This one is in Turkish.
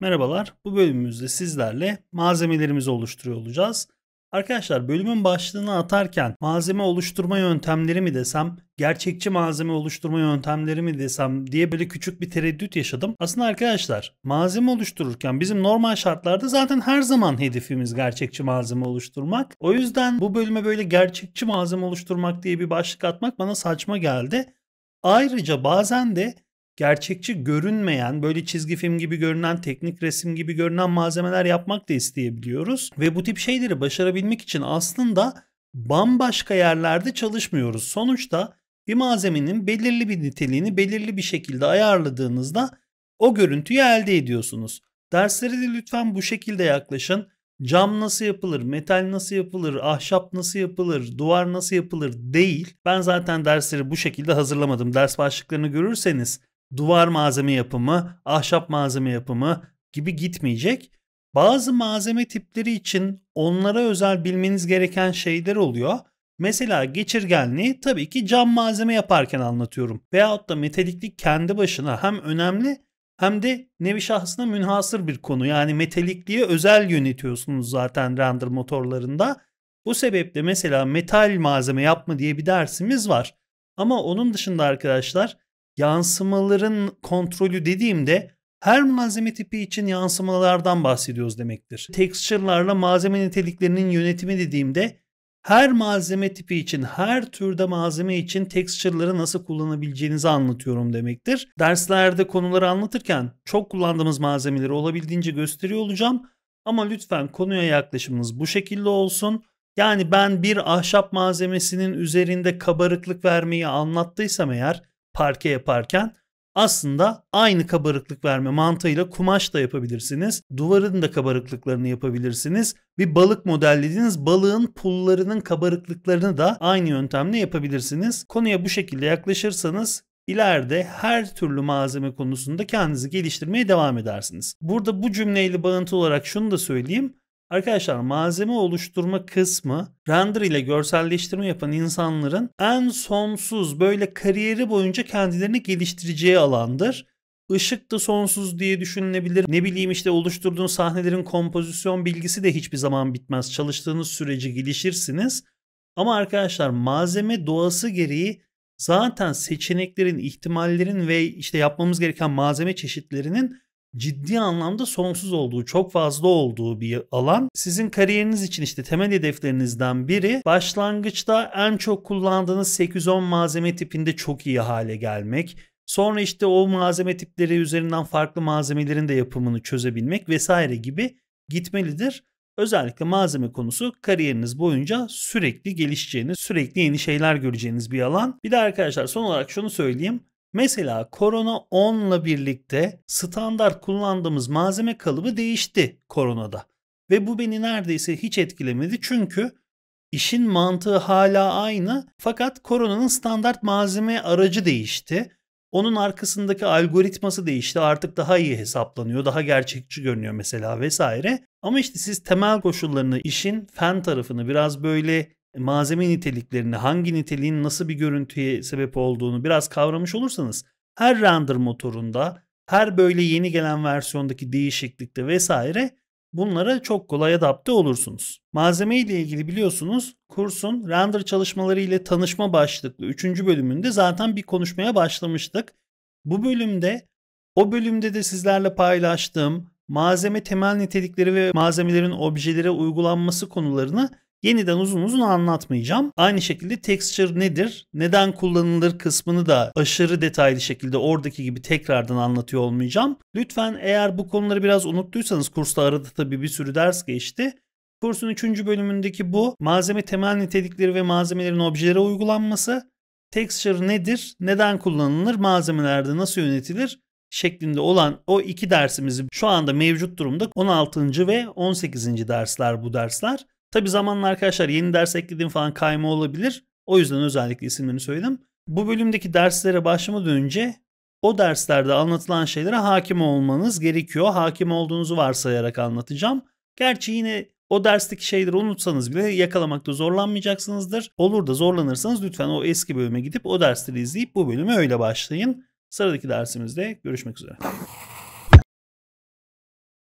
Merhabalar. Bu bölümümüzde sizlerle malzemelerimizi oluşturuyor olacağız. Arkadaşlar bölümün başlığını atarken malzeme oluşturma yöntemleri mi desem, gerçekçi malzeme oluşturma yöntemleri mi desem diye böyle küçük bir tereddüt yaşadım. Aslında arkadaşlar malzeme oluştururken bizim normal şartlarda zaten her zaman hedefimiz gerçekçi malzeme oluşturmak. O yüzden bu bölüme böyle gerçekçi malzeme oluşturmak diye bir başlık atmak bana saçma geldi. Ayrıca bazen de gerçekçi görünmeyen, böyle çizgi film gibi görünen, teknik resim gibi görünen malzemeler yapmak da isteyebiliyoruz. Ve bu tip şeyleri başarabilmek için aslında bambaşka yerlerde çalışmıyoruz. Sonuçta bir malzemenin belirli bir niteliğini belirli bir şekilde ayarladığınızda o görüntüyü elde ediyorsunuz. Derslere de lütfen bu şekilde yaklaşın. Cam nasıl yapılır, metal nasıl yapılır, ahşap nasıl yapılır, duvar nasıl yapılır değil. Ben zaten dersleri bu şekilde hazırlamadım. Ders başlıklarını görürseniz duvar malzeme yapımı, ahşap malzeme yapımı gibi gitmeyecek. Bazı malzeme tipleri için onlara özel bilmeniz gereken şeyler oluyor. Mesela geçirgenliği tabii ki cam malzeme yaparken anlatıyorum. Veyahut da metaliklik kendi başına hem önemli hem de nevi şahsına münhasır bir konu. Yani metalikliği özel yönetiyorsunuz zaten render motorlarında. Bu sebeple mesela metal malzeme yapma diye bir dersimiz var. Ama onun dışında arkadaşlar yansımaların kontrolü dediğimde her malzeme tipi için yansımalardan bahsediyoruz demektir. Texture'larla malzeme niteliklerinin yönetimi dediğimde her malzeme tipi için, her türde malzeme için texture'ları nasıl kullanabileceğinizi anlatıyorum demektir. Derslerde konuları anlatırken çok kullandığımız malzemeleri olabildiğince gösteriyor olacağım. Ama lütfen konuya yaklaşımınız bu şekilde olsun. Yani ben bir ahşap malzemesinin üzerinde kabarıklık vermeyi anlattıysam eğer parke yaparken aslında aynı kabarıklık verme mantığıyla kumaş da yapabilirsiniz. Duvarın da kabarıklıklarını yapabilirsiniz. Bir balık modellediğiniz balığın pullarının kabarıklıklarını da aynı yöntemle yapabilirsiniz. Konuya bu şekilde yaklaşırsanız ileride her türlü malzeme konusunda kendinizi geliştirmeye devam edersiniz. Burada bu cümleyle bağıntılı olarak şunu da söyleyeyim. Arkadaşlar malzeme oluşturma kısmı render ile görselleştirme yapan insanların en sonsuz böyle kariyeri boyunca kendilerini geliştireceği alandır. Işık da sonsuz diye düşünülebilir. Ne bileyim işte oluşturduğun sahnelerin kompozisyon bilgisi de hiçbir zaman bitmez. Çalıştığınız süreci gelişirsiniz. Ama arkadaşlar malzeme doğası gereği zaten seçeneklerin, ihtimallerin ve işte yapmamız gereken malzeme çeşitlerinin ciddi anlamda sonsuz olduğu, çok fazla olduğu bir alan. Sizin kariyeriniz için işte temel hedeflerinizden biri başlangıçta en çok kullandığınız 810 malzeme tipinde çok iyi hale gelmek. Sonra işte o malzeme tipleri üzerinden farklı malzemelerin de yapımını çözebilmek vesaire gibi gitmelidir. Özellikle malzeme konusu kariyeriniz boyunca sürekli gelişeceğiniz, sürekli yeni şeyler göreceğiniz bir alan. Bir de arkadaşlar son olarak şunu söyleyeyim. Mesela korona 10 ile birlikte standart kullandığımız malzeme kalıbı değişti koronada Ve bu beni neredeyse hiç etkilemedi çünkü işin mantığı hala aynı fakat koronanın standart malzeme aracı değişti. Onun arkasındaki algoritması değişti. Artık daha iyi hesaplanıyor, daha gerçekçi görünüyor mesela vesaire. Ama işte siz temel koşullarını, işin fen tarafını biraz böyle e, malzeme niteliklerini, hangi niteliğin nasıl bir görüntüye sebep olduğunu biraz kavramış olursanız her render motorunda, her böyle yeni gelen versiyondaki değişiklikte vesaire bunlara çok kolay adapte olursunuz. Malzeme ile ilgili biliyorsunuz kursun render çalışmaları ile tanışma başlıklı 3. bölümünde zaten bir konuşmaya başlamıştık. Bu bölümde o bölümde de sizlerle paylaştığım malzeme temel nitelikleri ve malzemelerin objelere uygulanması konularını yeniden uzun uzun anlatmayacağım. Aynı şekilde texture nedir, neden kullanılır kısmını da aşırı detaylı şekilde oradaki gibi tekrardan anlatıyor olmayacağım. Lütfen eğer bu konuları biraz unuttuysanız kursta arada tabii bir sürü ders geçti. Kursun 3. bölümündeki bu malzeme temel nitelikleri ve malzemelerin objelere uygulanması, texture nedir, neden kullanılır, malzemelerde nasıl yönetilir şeklinde olan o iki dersimizi şu anda mevcut durumda 16. ve 18. dersler bu dersler. Tabi zamanla arkadaşlar yeni ders ekledim falan kayma olabilir. O yüzden özellikle isimlerini söyledim. Bu bölümdeki derslere başlamadan önce o derslerde anlatılan şeylere hakim olmanız gerekiyor. Hakim olduğunuzu varsayarak anlatacağım. Gerçi yine o dersteki şeyleri unutsanız bile yakalamakta zorlanmayacaksınızdır. Olur da zorlanırsanız lütfen o eski bölüme gidip o dersleri izleyip bu bölümü öyle başlayın. Sıradaki dersimizde görüşmek üzere.